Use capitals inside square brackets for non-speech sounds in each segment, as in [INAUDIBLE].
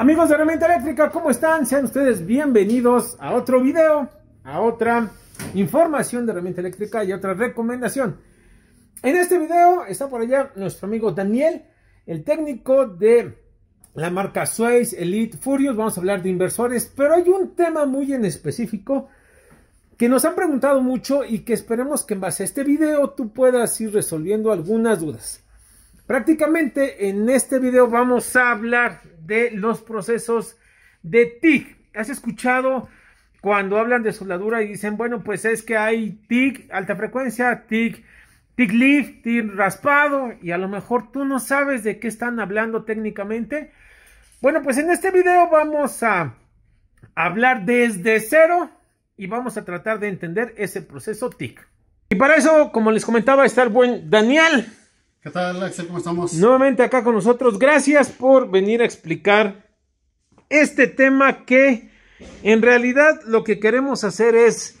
Amigos de Herramienta Eléctrica, ¿cómo están? Sean ustedes bienvenidos a otro video, a otra información de Herramienta Eléctrica y otra recomendación. En este video está por allá nuestro amigo Daniel, el técnico de la marca Swiss Elite Furious. Vamos a hablar de inversores, pero hay un tema muy en específico que nos han preguntado mucho y que esperemos que en base a este video tú puedas ir resolviendo algunas dudas. Prácticamente en este video vamos a hablar de los procesos de TIC. ¿Has escuchado cuando hablan de soldadura y dicen, bueno, pues es que hay TIC, alta frecuencia, TIC, TIC lift, TIC raspado, y a lo mejor tú no sabes de qué están hablando técnicamente? Bueno, pues en este video vamos a hablar desde cero y vamos a tratar de entender ese proceso TIC. Y para eso, como les comentaba, está el buen Daniel. ¿Qué tal, Axel? ¿Cómo estamos? Nuevamente acá con nosotros. Gracias por venir a explicar este tema que en realidad lo que queremos hacer es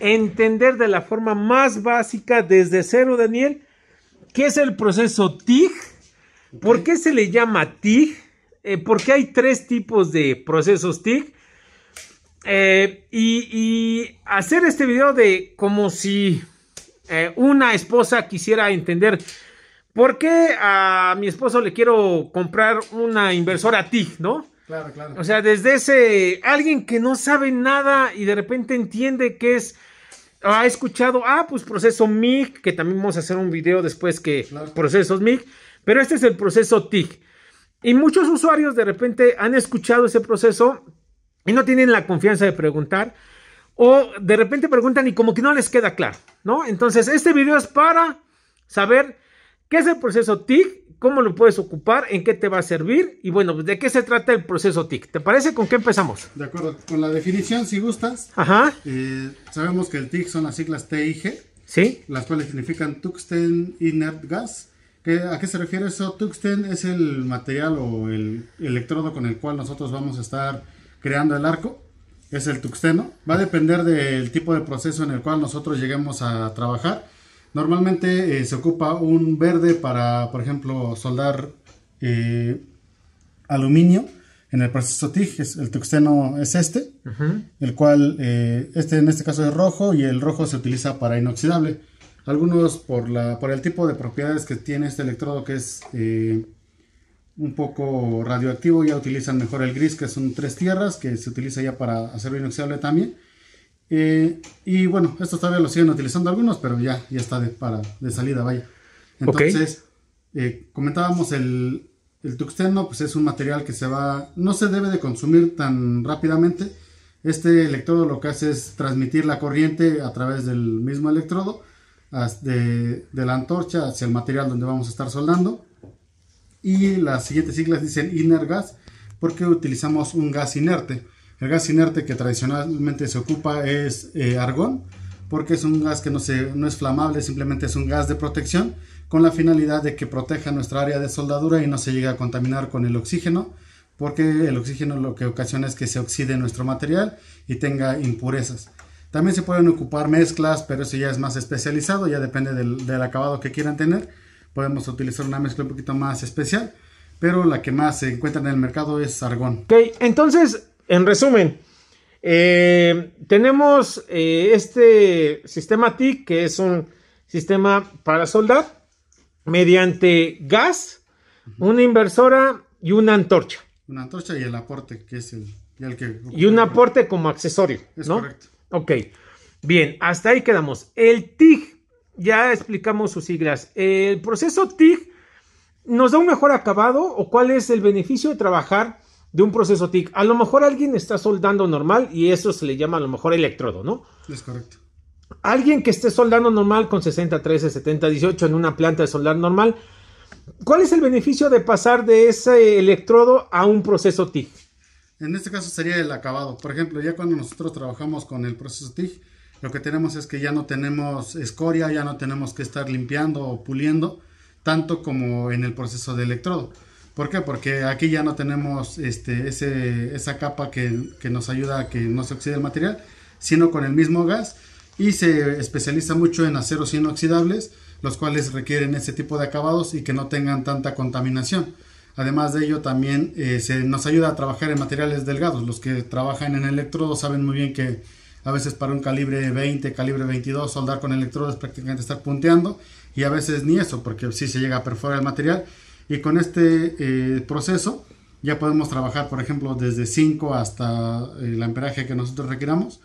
entender de la forma más básica desde cero, Daniel, qué es el proceso TIG, por qué se le llama TIG, eh, porque hay tres tipos de procesos TIG. Eh, y, hacer este video de como si eh, una esposa quisiera entender ¿Por qué a mi esposo le quiero comprar una inversora TIG, no? Claro, claro. O sea, desde ese alguien que no sabe nada y de repente entiende que es ha escuchado, ah, pues proceso MIG, que también vamos a hacer un video después que procesos MIG, pero este es el proceso TIG. Y muchos usuarios de repente han escuchado ese proceso y no tienen la confianza de preguntar o de repente preguntan y como que no les queda claro, ¿no? Entonces, este video es para saber ¿Qué es el proceso TIC? ¿Cómo lo puedes ocupar? ¿En qué te va a servir? Y bueno, pues, ¿de qué se trata el proceso TIC? ¿Te parece? ¿Con qué empezamos? De acuerdo, con la definición si gustas. Ajá. Eh, sabemos que el TIC son las siglas TIG. Sí. Las cuales significan Tuxten Inert Gas. ¿Qué, ¿A qué se refiere eso? Tuxten es el material o el electrodo con el cual nosotros vamos a estar creando el arco. Es el tuxteno. Va a depender del tipo de proceso en el cual nosotros lleguemos a trabajar Normalmente eh, se ocupa un verde para, por ejemplo, soldar eh, aluminio en el proceso TIG. el tuxeno es este, el cual, eh, este en este caso es rojo y el rojo se utiliza para inoxidable. Algunos por, la, por el tipo de propiedades que tiene este electrodo que es un poco radioactivo ya utilizan mejor el gris que son tres tierras que se utiliza ya para hacer inoxidable también. Eh, y bueno, esto todavía lo siguen utilizando algunos, pero ya, ya está de, para, de salida, vaya. Entonces, eh, comentábamos el, el tuxteno, pues es un material que se va, no se debe de consumir tan rápidamente. Este electrodo lo que hace es transmitir la corriente a través del mismo electrodo, de, de la antorcha hacia el material donde vamos a estar soldando. Y las siguientes siglas dicen inner gas, porque utilizamos un gas inerte. El gas inerte que tradicionalmente se ocupa es eh, argón, porque es un gas que no, se, no es flamable, simplemente es un gas de protección, con la finalidad de que proteja nuestra área de soldadura y no se llegue a contaminar con el oxígeno, porque el oxígeno lo que ocasiona es que se oxide nuestro material y tenga impurezas. También se pueden ocupar mezclas, pero eso ya es más especializado, ya depende del, del, acabado que quieran tener. Podemos utilizar una mezcla un poquito más especial, pero la que más se encuentra en el mercado es argón. Ok, entonces en resumen, eh, tenemos eh, este sistema TIC, que es un sistema para soldar, mediante gas, una inversora y una antorcha. Una antorcha y el aporte, que es el, que... Y un aporte como accesorio. Es correcto. Ok. Bien, hasta ahí quedamos. El TIG, ya explicamos sus siglas. El proceso TIG nos da un mejor acabado o cuál es el beneficio de trabajar de un proceso TIC. A lo mejor alguien está soldando normal y eso se le llama a lo mejor electrodo, ¿no? Es correcto. Alguien que esté soldando normal con 60, 13, 70, 18 en una planta de soldar normal, ¿cuál es el beneficio de pasar de ese electrodo a un proceso TIG? En este caso sería el acabado. Por ejemplo, ya cuando nosotros trabajamos con el proceso TIG, lo que tenemos es que ya no tenemos escoria, ya no tenemos que estar limpiando o puliendo tanto como en el proceso de electrodo. ¿Por qué? Porque aquí ya no tenemos este, esa capa que, nos ayuda a que no se oxide el material, sino con el mismo gas. Y se especializa mucho en aceros inoxidables, los cuales requieren ese tipo de acabados y que no tengan tanta contaminación. Además de ello, también eh, se nos ayuda a trabajar en materiales delgados. Los que trabajan en electrodos saben muy bien que a veces para un calibre 20, calibre 22, soldar con electrodos es prácticamente estar punteando. Y a veces ni eso, porque si se llega a perforar el material y con este eh, proceso ya podemos trabajar, por ejemplo, desde 5 hasta eh, el amperaje que nosotros requiramos.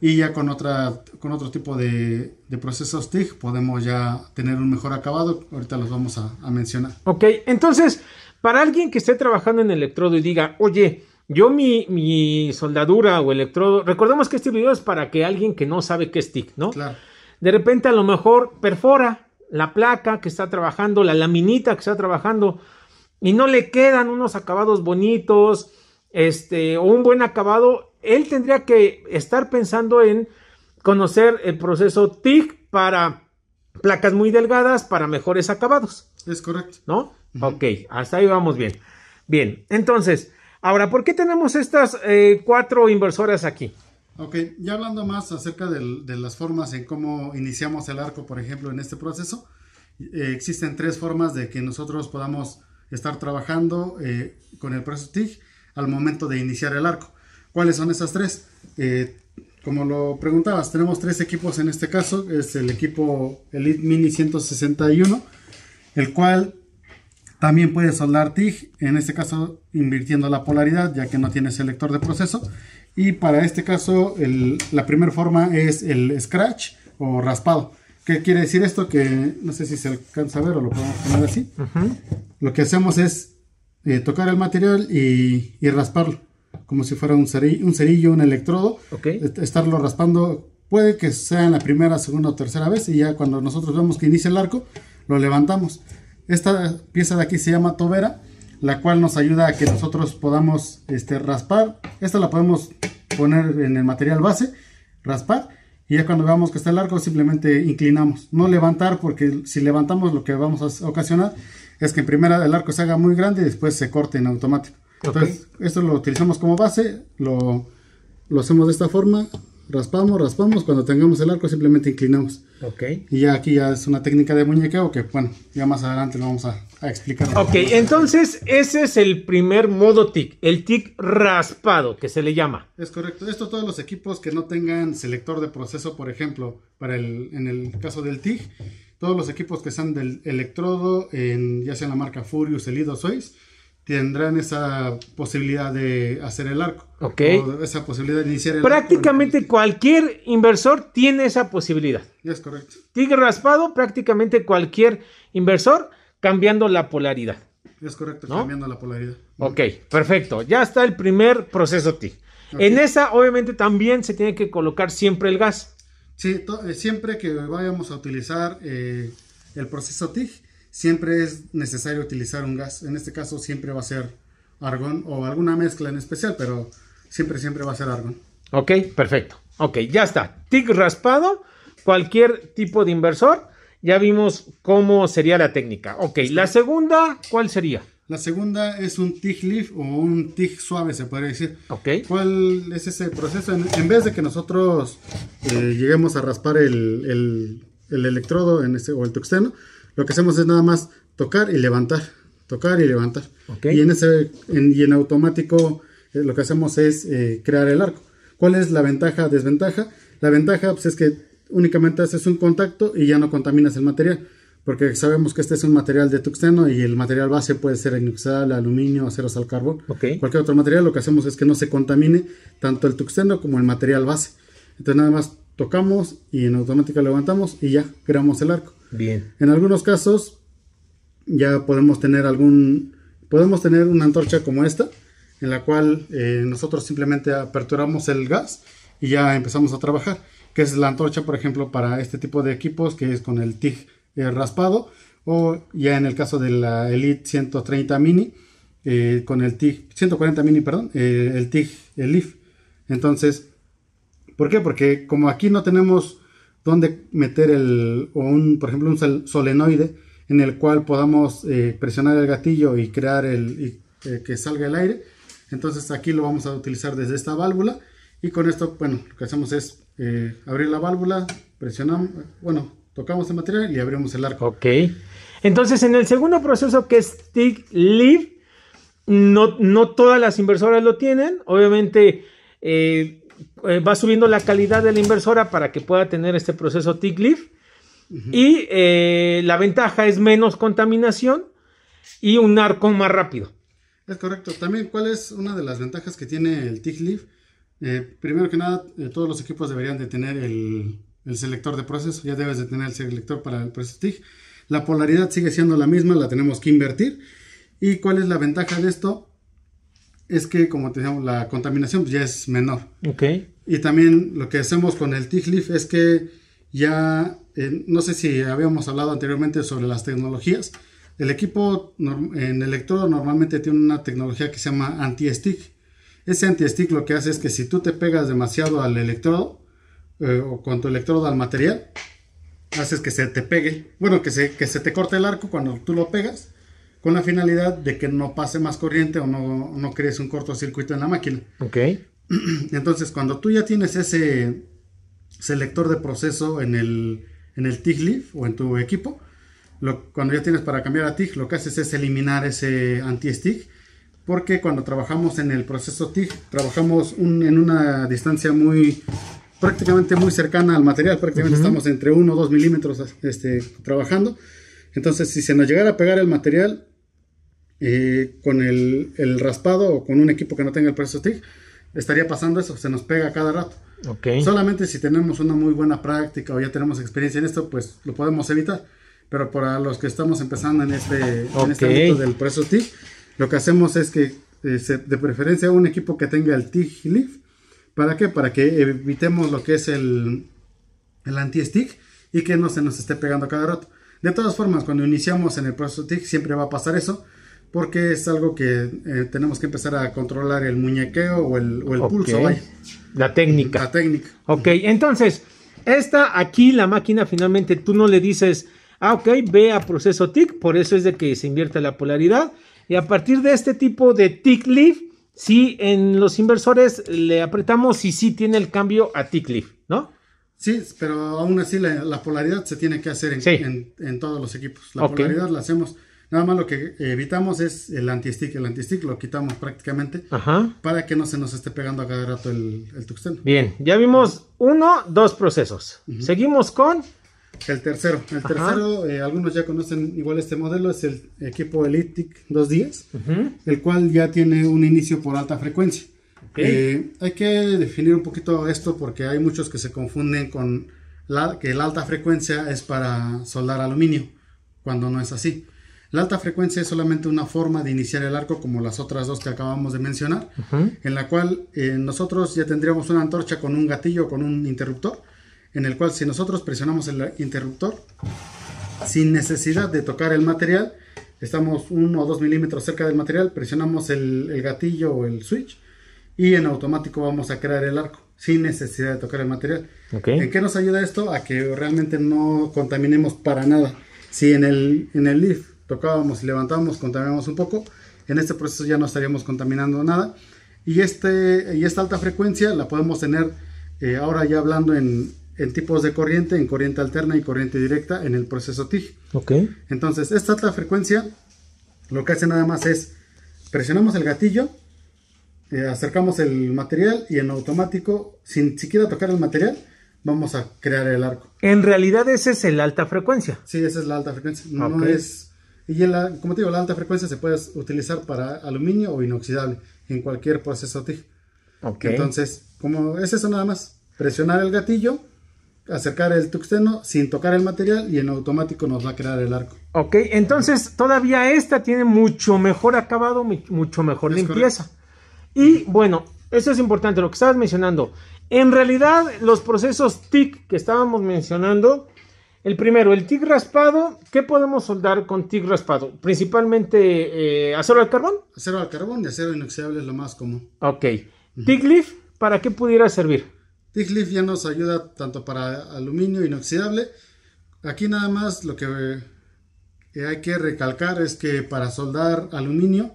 Y ya con, otra, con otro tipo de, procesos TIG podemos ya tener un mejor acabado. Ahorita los vamos a, mencionar. Ok, entonces, para alguien que esté trabajando en electrodo y diga, oye, yo mi, mi, soldadura o electrodo, recordemos que este video es para que alguien que no sabe qué es TIG. ¿no? Claro. De repente a lo mejor perfora la placa que está trabajando, la laminita que está trabajando, y no le quedan unos acabados bonitos, este, o un buen acabado, él tendría que estar pensando en conocer el proceso TIC para placas muy delgadas, para mejores acabados. Es correcto. ¿No? Ok, hasta ahí vamos bien. Bien, entonces, ahora, ¿por qué tenemos estas eh, cuatro inversoras aquí? Ok, ya hablando más acerca de las formas en cómo iniciamos el arco, por ejemplo, en este proceso, eh, existen tres formas de que nosotros podamos estar trabajando eh, con el proceso TIG al momento de iniciar el arco. ¿Cuáles son esas tres? Eh, como lo preguntabas, tenemos tres equipos en este caso, es el equipo Elite Mini 161, el cual también puede soldar TIG, en este caso invirtiendo la polaridad, ya que no tiene selector de proceso, y para este caso, la primera forma es el scratch o raspado. ¿Qué quiere decir esto? Que no sé si se alcanza a ver o lo podemos poner así. Lo que hacemos es eh, tocar el material y, rasparlo, como si fuera un, cerillo, un, cerillo, un electrodo. Estarlo raspando puede que sea en la primera, segunda o tercera vez y ya cuando nosotros vemos que inicia el arco, lo levantamos. Esta pieza de aquí se llama tobera la cual nos ayuda a que nosotros podamos este, raspar. Esta la podemos poner en el material base, raspar, y ya cuando veamos que está el arco simplemente inclinamos. No levantar porque si levantamos lo que vamos a ocasionar es que en primera el arco se haga muy grande y después se corte en automático. Entonces esto lo utilizamos como base, lo, lo hacemos de esta forma, raspamos, raspamos, cuando tengamos el arco simplemente inclinamos. Ok. Y ya aquí ya es una técnica de o que, bueno, ya más adelante lo vamos a, explicar. Ok, entonces ese es el primer modo TIC, el TIC raspado que se le llama. Es correcto. Esto todos los equipos que no tengan selector de proceso, por ejemplo, para el, en el caso del TIC, todos los equipos que sean del electrodo, en, ya sea la marca Furious, el sois tendrán esa posibilidad de hacer el arco. Ok. esa posibilidad de iniciar el Prácticamente cualquier inversor tiene esa posibilidad. Es correcto. TIG raspado, prácticamente cualquier inversor cambiando la polaridad. Es correcto, cambiando la polaridad. Ok, perfecto. Ya está el primer proceso TIG. En esa, obviamente, también se tiene que colocar siempre el gas. Sí, eh, siempre que vayamos a utilizar eh, el proceso TIG, siempre es necesario utilizar un gas. En este caso siempre va a ser argón o alguna mezcla en especial, pero siempre, siempre va a ser argón. Ok, perfecto. Ok, ya está. TIC raspado, cualquier tipo de inversor. Ya vimos cómo sería la técnica. Ok, la segunda, ¿cuál sería? La segunda es un TIG leaf o un TIG suave, se podría decir. Ok. ¿Cuál es ese proceso? En, vez de que nosotros eh, lleguemos a raspar el, electrodo en ese, o el tuxteno, lo que hacemos es nada más tocar y levantar, tocar y levantar. Y, en ese, y en automático eh, lo que hacemos es eh, crear el arco. ¿Cuál es la ventaja, desventaja? La ventaja pues, es que únicamente haces un contacto y ya no contaminas el material. Porque sabemos que este es un material de tuxteno y el material base puede ser inoxidable, aluminio, aceros al carbón, cualquier otro material. Lo que hacemos es que no se contamine tanto el tuxeno como el material base. Entonces nada más tocamos y en automática levantamos y ya creamos el arco. Bien. En algunos casos ya podemos tener algún, podemos tener una antorcha como esta, en la cual eh, nosotros simplemente aperturamos el gas y ya empezamos a trabajar, que es la antorcha, por ejemplo, para este tipo de equipos, que es con el TIG eh, raspado, o ya en el caso de la Elite 130 Mini, eh, con el TIG, 140 Mini, perdón, el TIG, el LIF. Entonces, ¿Por qué? Porque como aquí no tenemos dónde meter el, o un, por ejemplo, un solenoide en el cual podamos eh, presionar el gatillo y crear el, eh, que salga el aire, entonces aquí lo vamos a utilizar desde esta válvula y con esto, bueno, lo que hacemos es eh, abrir la válvula, presionamos, bueno, tocamos el material y abrimos el arco. Ok. Entonces, en el segundo proceso que es stick live no, no todas las inversoras lo tienen. Obviamente, eh, eh, va subiendo la calidad de la inversora para que pueda tener este proceso TIG-LIF Y eh, la ventaja es menos contaminación y un arco más rápido. Es correcto. También, ¿cuál es una de las ventajas que tiene el TIG-LIF eh, primero que nada, todos los equipos deberían de tener el, el, selector de proceso. Ya debes de tener el selector para el proceso TIG. La polaridad sigue siendo la misma, la tenemos que invertir. ¿Y cuál es la ventaja de esto? es que, como te decíamos, la contaminación ya es menor. Ok. Y también lo que hacemos con el lift es que ya, eh, no sé si habíamos hablado anteriormente sobre las tecnologías. El equipo en electrodo normalmente tiene una tecnología que se llama anti-stick. Ese anti-stick lo que hace es que si tú te pegas demasiado al electrodo eh, o con tu electrodo al material, haces que se te pegue, bueno, que se, que se te corte el arco cuando tú lo pegas con la finalidad de que no pase más corriente o no, crees un cortocircuito en la máquina. Ok. [CLEARS THROAT] Entonces, cuando tú ya tienes ese selector de proceso en el, en el TIG Leaf o en tu equipo, lo, cuando ya tienes para cambiar a TIG, lo que haces es eliminar ese anti-stick, porque cuando trabajamos en el proceso TIG, trabajamos en una distancia muy, prácticamente muy cercana al material, prácticamente estamos entre 1 o 2 milímetros este, trabajando. Entonces, si se nos llegara a pegar el material, con el, raspado o con un equipo que no tenga el proceso TIC, estaría pasando eso, se nos pega cada rato. Okay. Solamente si tenemos una muy buena práctica o ya tenemos experiencia en esto, pues lo podemos evitar. Pero para los que estamos empezando en este, okay. en este del preso lo que hacemos es que eh, de preferencia un equipo que tenga el TIG Leaf. ¿Para qué? Para que evitemos lo que es el, el anti-stick y que no se nos esté pegando cada rato. De todas formas, cuando iniciamos en el proceso TIG siempre va a pasar eso porque es algo que eh, tenemos que empezar a controlar el muñequeo o el, pulso. La técnica. La técnica. Ok, entonces, esta aquí, la máquina finalmente, tú no le dices, ah, ok, ve a proceso TIC, por eso es de que se invierte la polaridad. Y a partir de este tipo de tic leaf, sí, en los inversores le apretamos y sí tiene el cambio a tic leaf, ¿no? Sí, pero aún así la, polaridad se tiene que hacer en, todos los equipos. La polaridad la hacemos Nada más lo que evitamos es el anti-stick. El anti-stick lo quitamos prácticamente para que no se nos esté pegando a cada rato el, el Bien, ya vimos uno, dos procesos. Seguimos con... El tercero. El tercero, eh, algunos ya conocen igual este modelo, es el equipo Elitic 210 el cual ya tiene un inicio por alta frecuencia. Eh, hay que definir un poquito esto porque hay muchos que se confunden con la, que la alta frecuencia es para soldar aluminio, cuando no es así. La alta frecuencia es solamente una forma de iniciar el arco como las otras dos que acabamos de mencionar, en la cual eh, nosotros ya tendríamos una antorcha con un gatillo o con un interruptor, en el cual si nosotros presionamos el interruptor, sin necesidad de tocar el material, estamos uno o dos milímetros cerca del material, presionamos el, gatillo o el switch y en automático vamos a crear el arco sin necesidad de tocar el material. ¿En qué nos ayuda esto? A que realmente no contaminemos para nada. Si en el, en el leaf tocábamos y levantábamos, contaminábamos un poco. En este proceso ya no estaríamos contaminando nada. Y, este, y esta alta frecuencia la podemos tener eh, ahora ya hablando en, tipos de corriente, en corriente alterna y corriente directa en el proceso TIG. Okay. Entonces, esta alta frecuencia lo que hace nada más es presionamos el gatillo, eh, acercamos el material y en automático, sin siquiera tocar el material, vamos a crear el arco. En realidad ese es el alta frecuencia. Sí, esa es la alta frecuencia. no es y como te digo, la alta frecuencia se puede utilizar para aluminio o inoxidable en cualquier proceso TIG. Entonces, como es eso nada más, presionar el gatillo, acercar el tuxteno sin tocar el material y en automático nos va a crear el arco. Ok, entonces todavía esta tiene mucho mejor acabado, mucho mejor limpieza. Y bueno, eso es importante, lo que estabas mencionando. En realidad, los procesos TIC que estábamos mencionando el primero, el TIG raspado. ¿Qué podemos soldar con TIG raspado? Principalmente eh, acero al carbón. Acero al carbón y acero inoxidable es lo más común. Ok. tig ¿para qué pudiera servir? tig leaf ya nos ayuda tanto para aluminio inoxidable. Aquí nada más lo que eh, hay que recalcar es que para soldar aluminio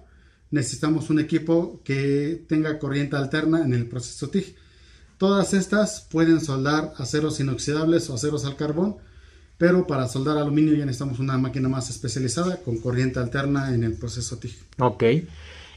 necesitamos un equipo que tenga corriente alterna en el proceso TIG. Todas estas pueden soldar aceros inoxidables o aceros al carbón pero para soldar aluminio ya necesitamos una máquina más especializada con corriente alterna en el proceso TIG. Ok.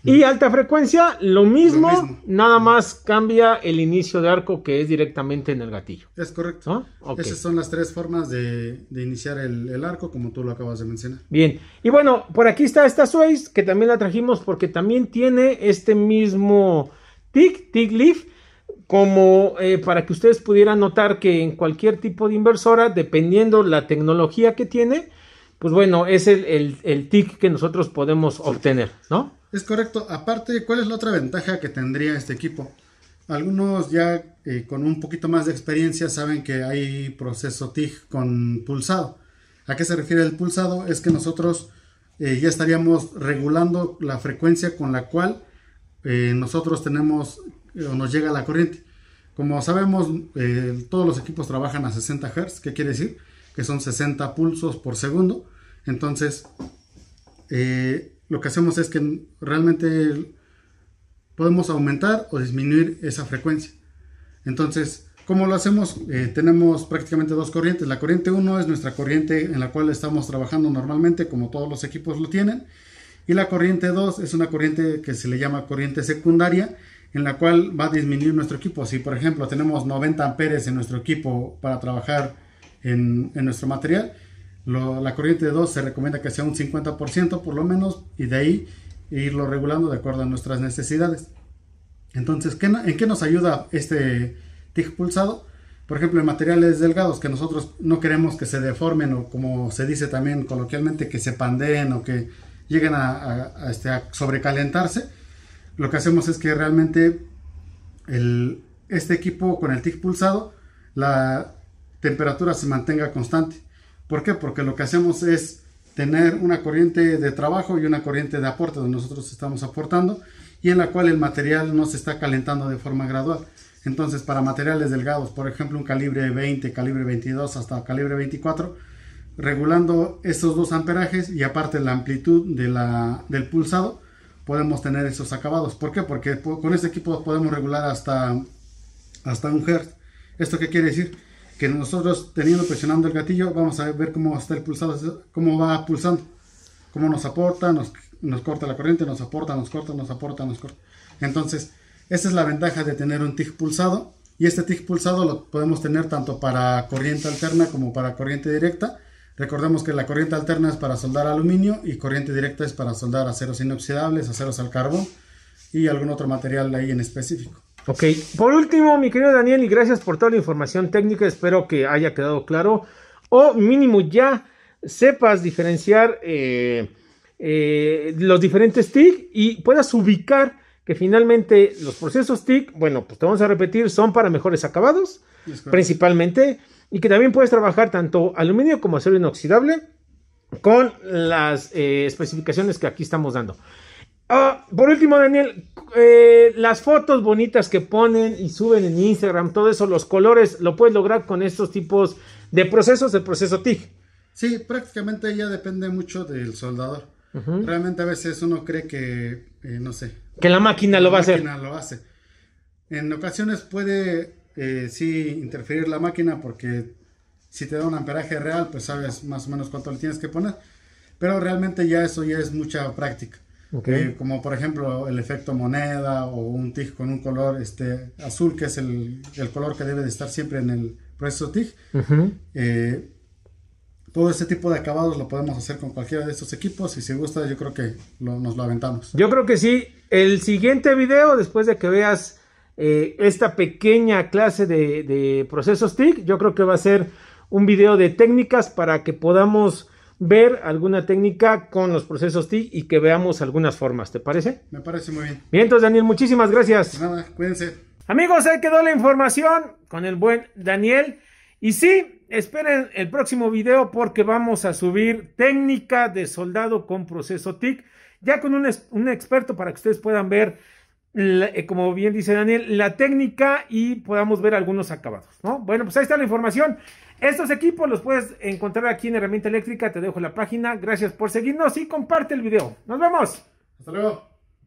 Y alta frecuencia, lo mismo, nada más cambia el inicio de arco que es directamente en el gatillo. Es correcto. Esas son las tres formas de, iniciar el, arco, como tú lo acabas de mencionar. Bien, y bueno, por aquí está esta Swayze que también la trajimos porque también tiene este mismo TIC, TIC lift como eh, para que ustedes pudieran notar que en cualquier tipo de inversora, dependiendo la tecnología que tiene, pues bueno, es el, el, TIC que nosotros podemos obtener, ¿no? Es correcto. Aparte, ¿cuál es la otra ventaja que tendría este equipo? Algunos ya eh, con un poquito más de experiencia saben que hay proceso TIC con pulsado. ¿A qué se refiere el pulsado? Es que nosotros eh, ya estaríamos regulando la frecuencia con la cual nosotros tenemos o nos llega la corriente. Como sabemos, eh, todos los equipos trabajan a 60 Hz, ¿qué quiere decir? Que son 60 pulsos por segundo. Entonces, eh, lo que hacemos es que realmente podemos aumentar o disminuir esa frecuencia. Entonces, ¿cómo lo hacemos? Eh, tenemos prácticamente dos corrientes. La corriente 1 es nuestra corriente en la cual estamos trabajando normalmente, como todos los equipos lo tienen. Y la corriente 2 es una corriente que se le llama corriente secundaria, en la cual va a disminuir nuestro equipo. Si por ejemplo tenemos 90 amperes en nuestro equipo para trabajar en, en nuestro material, la corriente de 2 se recomienda que sea un 50% por lo menos y de ahí irlo regulando de acuerdo a nuestras necesidades. Entonces, ¿qué, ¿en qué nos ayuda este TIG pulsado? Por ejemplo, en materiales delgados que nosotros no queremos que se deformen o como se dice también coloquialmente, que se pandeen o que lleguen a, este, a sobrecalentarse lo que hacemos es que realmente este equipo con el TIC pulsado, la temperatura se mantenga constante. ¿Por qué? Porque lo que hacemos es tener una corriente de trabajo y una corriente de aporte donde nosotros estamos aportando y en la cual el material no se está calentando de forma gradual. Entonces, para materiales delgados, por ejemplo, un calibre 20, calibre 22 hasta calibre 24, regulando estos dos amperajes y aparte la amplitud del pulsado, podemos tener esos acabados. ¿Por qué? Porque con este equipo podemos regular hasta, hasta un Hz. ¿Esto qué quiere decir? Que nosotros teniendo presionando el gatillo, vamos a ver cómo está pulsado, cómo va pulsando, cómo nos aporta, nos, nos corta la corriente, nos aporta, nos corta, nos aporta, nos corta. Entonces, esa es la ventaja de tener un TIG pulsado. Y este TIG pulsado lo podemos tener tanto para corriente alterna como para corriente directa. Recordemos que la corriente alterna es para soldar aluminio y corriente directa es para soldar aceros inoxidables, aceros al carbón y algún otro material ahí en específico. Ok, por último, mi querido Daniel, y gracias por toda la información técnica, espero que haya quedado claro o mínimo ya sepas diferenciar eh, eh, los diferentes TIC y puedas ubicar que finalmente los procesos TIC, bueno, pues te vamos a repetir, son para mejores acabados, principalmente y que también puedes trabajar tanto aluminio como acero inoxidable con las eh, especificaciones que aquí estamos dando. Ah, por último, Daniel, eh, las fotos bonitas que ponen y suben en Instagram, todo eso, los colores, lo puedes lograr con estos tipos de procesos, el proceso TIG. Sí, prácticamente ya depende mucho del soldador. Realmente a veces uno cree que, eh, no sé. Que la máquina lo va a hacer. lo hace. En ocasiones puede eh, sí interferir la máquina porque si te da un amperaje real, pues sabes más o menos cuánto le tienes que poner. Pero realmente ya eso ya es mucha práctica. Eh, como por ejemplo el efecto moneda o un TIG con un color este, azul, que es el, el color que debe de estar siempre en el proceso TIG. Eh, todo ese tipo de acabados lo podemos hacer con cualquiera de estos equipos y si gusta yo creo que nos lo aventamos. Yo creo que sí. El siguiente video, después de que veas eh, esta pequeña clase de, procesos TIC. Yo creo que va a ser un video de técnicas para que podamos ver alguna técnica con los procesos TIC y que veamos algunas formas. ¿Te parece? Me parece muy bien. Bien, entonces Daniel, muchísimas gracias. Nada, cuídense. Amigos, ahí quedó la información con el buen Daniel. Y sí, esperen el próximo video porque vamos a subir técnica de soldado con proceso TIC, ya con un experto para que ustedes puedan ver eh, como bien dice Daniel, la técnica y podamos ver algunos acabados, ¿no? Bueno, pues ahí está la información. Estos equipos los puedes encontrar aquí en Herramienta Eléctrica, te dejo la página. Gracias por seguirnos y comparte el video. Nos vemos. Hasta luego.